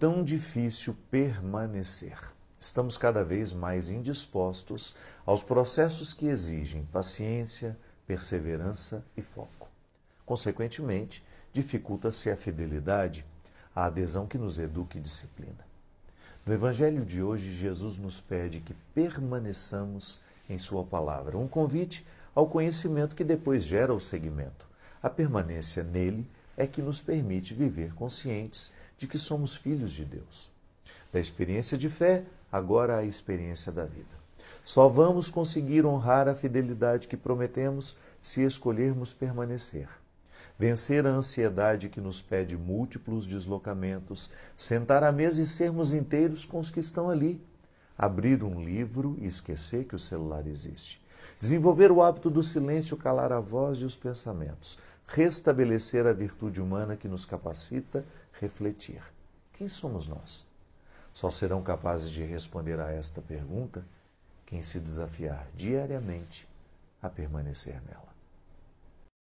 tão difícil permanecer. Estamos cada vez mais indispostos aos processos que exigem paciência, perseverança e foco. Consequentemente, dificulta-se a fidelidade, a adesão que nos educa e disciplina. No Evangelho de hoje, Jesus nos pede que permaneçamos em Sua palavra, um convite ao conhecimento que depois gera o seguimento, a permanência nele é que nos permite viver conscientes de que somos filhos de Deus. Da experiência de fé, agora a experiência da vida. Só vamos conseguir honrar a fidelidade que prometemos se escolhermos permanecer. Vencer a ansiedade que nos pede múltiplos deslocamentos, sentar à mesa e sermos inteiros com os que estão ali, abrir um livro e esquecer que o celular existe, desenvolver o hábito do silêncio, calar a voz e os pensamentos, restabelecer a virtude humana que nos capacita refletir. Quem somos nós? Só serão capazes de responder a esta pergunta quem se desafiar diariamente a permanecer nela.